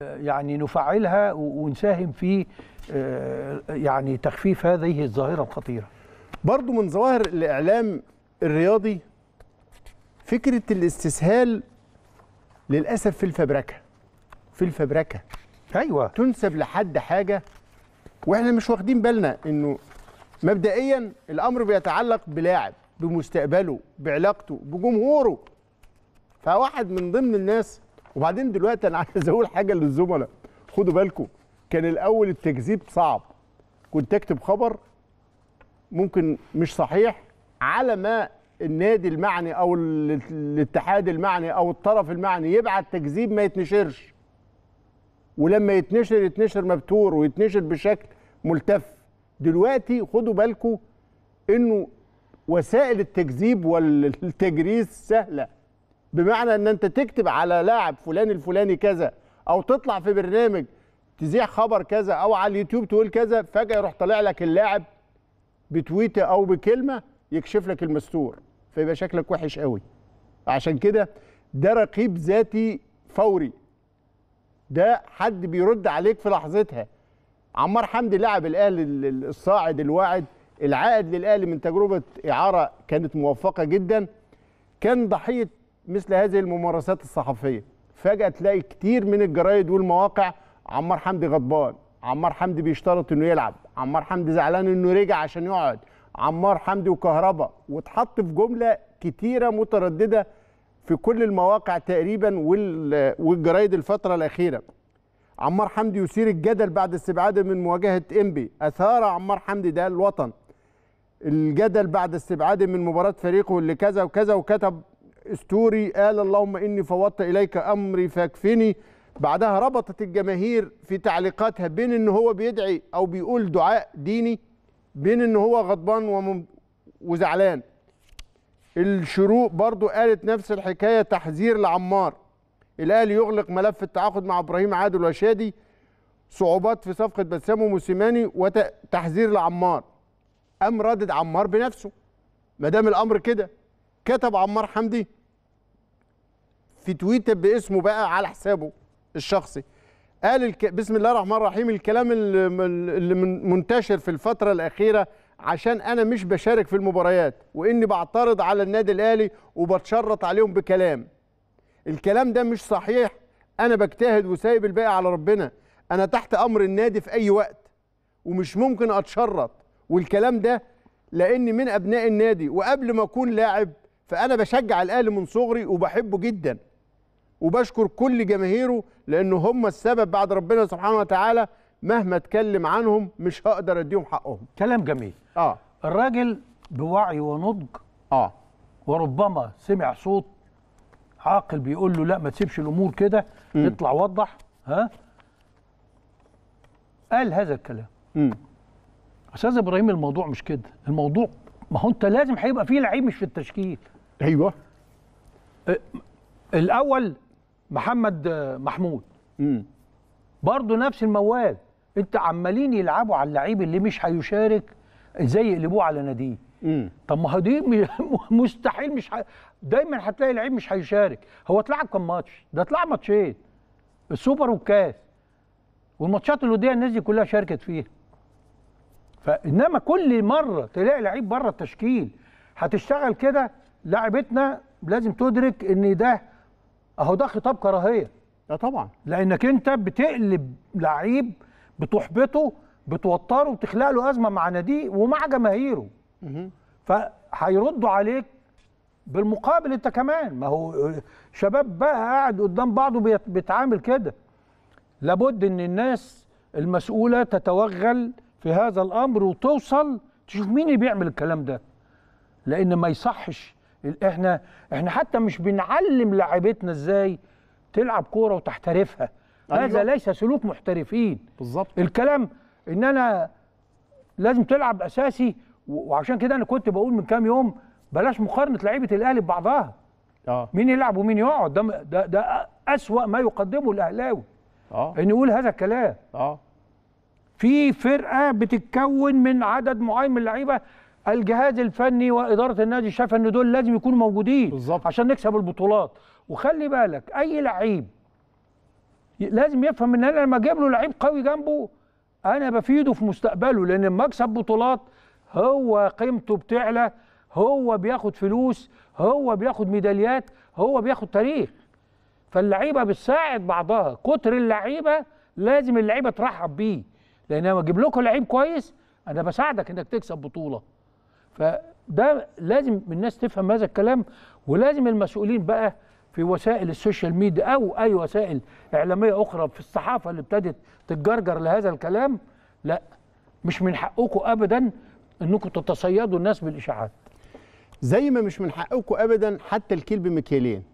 يعني نفعلها ونساهم في آه، يعني تخفيف هذه الظاهرة الخطيرة برضو من ظواهر الإعلام الرياضي فكرة الاستسهال للأسف في الفبركة في الفبركة أيوة تنسب لحد حاجة وإحنا مش واخدين بالنا إنه مبدئيا الأمر بيتعلق بلاعب بمستقبله بعلاقته بجمهوره فواحد من ضمن الناس وبعدين دلوقتي انا عايز اقول حاجه للزملاء خدوا بالكم كان الاول التكذيب صعب كنت اكتب خبر ممكن مش صحيح على ما النادي المعني او الاتحاد المعني او الطرف المعني يبعت تكذيب ما يتنشرش ولما يتنشر يتنشر مبتور ويتنشر بشكل ملتف دلوقتي خدوا بالكم انه وسائل التكذيب والتجريس سهله بمعنى ان انت تكتب على لاعب فلان الفلاني كذا او تطلع في برنامج تذيع خبر كذا او على اليوتيوب تقول كذا فجاه يروح طالع لك اللاعب بتويته او بكلمه يكشف لك المستور فيبقى شكلك وحش قوي عشان كده ده رقيب ذاتي فوري ده حد بيرد عليك في لحظتها عمار حمدي لاعب الاهلي الصاعد الواعد العائد للاهلي من تجربه اعاره كانت موفقه جدا كان ضحيه مثل هذه الممارسات الصحفيه فجاه تلاقي كتير من الجرايد والمواقع عمار حمدي غضبان عمار حمدي بيشترط انه يلعب عمار حمدي زعلان انه رجع عشان يقعد عمار حمدي وكهربا واتحط في جمله كتيره متردده في كل المواقع تقريبا والجرايد الفتره الاخيره عمار حمدي يثير الجدل بعد استبعاده من مواجهه انبي اثار عمار حمدي ده الوطن الجدل بعد استبعاده من مباراه فريقه اللي كذا وكذا وكتب استوري قال اللهم إني فوضت إليك أمري فاكفني بعدها ربطت الجماهير في تعليقاتها بين ان هو بيدعي او بيقول دعاء ديني بين ان هو غضبان وزعلان الشروق برضو قالت نفس الحكايه تحذير لعمار الاهلي يغلق ملف التعاقد مع ابراهيم عادل وشادي صعوبات في صفقه بسام وموسيماني وتحذير لعمار قام ردد عمار بنفسه ما دام الامر كده كتب عمار حمدي في تويتر باسمه بقى على حسابه الشخصي قال الك... بسم الله الرحمن الرحيم الكلام اللي منتشر في الفترة الأخيرة عشان أنا مش بشارك في المباريات وإني بعترض على النادي الأهلي وبتشرط عليهم بكلام الكلام ده مش صحيح أنا بجتهد وسايب الباقي على ربنا أنا تحت أمر النادي في أي وقت ومش ممكن أتشرط والكلام ده لأني من أبناء النادي وقبل ما أكون لاعب فأنا بشجع الأهلي من صغري وبحبه جداً وبشكر كل جماهيره لأن هم السبب بعد ربنا سبحانه وتعالى مهما اتكلم عنهم مش هقدر اديهم حقهم كلام جميل اه الراجل بوعي ونضج اه وربما سمع صوت عاقل بيقول له لا ما تسيبش الامور كده اطلع وضح ها قال هذا الكلام امم استاذ ابراهيم الموضوع مش كده الموضوع ما هو انت لازم هيبقى فيه لعيب مش في التشكيل ايوه الاول محمد محمود برضه نفس الموال انت عمالين يلعبوا على اللعيب اللي مش هيشارك ازاي يقلبوه على ناديه طب ما دي مستحيل مش ح... دايما هتلاقي لعيب مش هيشارك هو اتلعب كام ماتش ده اتلعب ماتشين السوبر والكاس والماتشات الوديه الناس دي كلها شاركت فيها فانما كل مره تلاقي لعيب بره التشكيل هتشتغل كده لاعبتنا لازم تدرك ان ده اهو ده خطاب كراهيه لا طبعا لانك انت بتقلب لعيب بتحبطه بتوتره وتخلق له ازمه مع ناديه ومع جماهيره فهيردوا عليك بالمقابل انت كمان ما هو شباب بقى قاعد قدام بعضه بيتعامل كده لابد ان الناس المسؤوله تتوغل في هذا الامر وتوصل تشوف مين اللي بيعمل الكلام ده لان ما يصحش احنا احنا حتى مش بنعلم لاعيبتنا ازاي تلعب كوره وتحترفها أيوة. هذا ليس سلوك محترفين بالظبط الكلام ان انا لازم تلعب اساسي وعشان كده انا كنت بقول من كام يوم بلاش مقارنه لعيبه الاهلي ببعضها اه مين يلعب ومين يقعد ده ده, ده اسوا ما يقدمه الاهلاوي اه ان يقول هذا الكلام اه في فرقه بتتكون من عدد معين من اللعيبه الجهاز الفني واداره النادي شايفه ان دول لازم يكونوا موجودين بالزبط. عشان نكسب البطولات وخلي بالك اي لعيب لازم يفهم ان انا لما اجيب له لعيب قوي جنبه انا بفيده في مستقبله لان لما اكسب بطولات هو قيمته بتعلى هو بياخد فلوس هو بياخد ميداليات هو بياخد تاريخ فاللعيبه بتساعد بعضها كتر اللعيبه لازم اللعيبه ترحب بيه لان لما اجيب لكم لعيب كويس انا بساعدك انك تكسب بطوله فده لازم الناس تفهم هذا الكلام ولازم المسؤولين بقى في وسائل السوشيال ميديا او اي وسائل اعلاميه اخرى في الصحافه اللي ابتدت تتجرجر لهذا الكلام لا مش من حقكم ابدا انكم تتصيدوا الناس بالاشاعات زي ما مش من حقكم ابدا حتى الكيل بمكيالين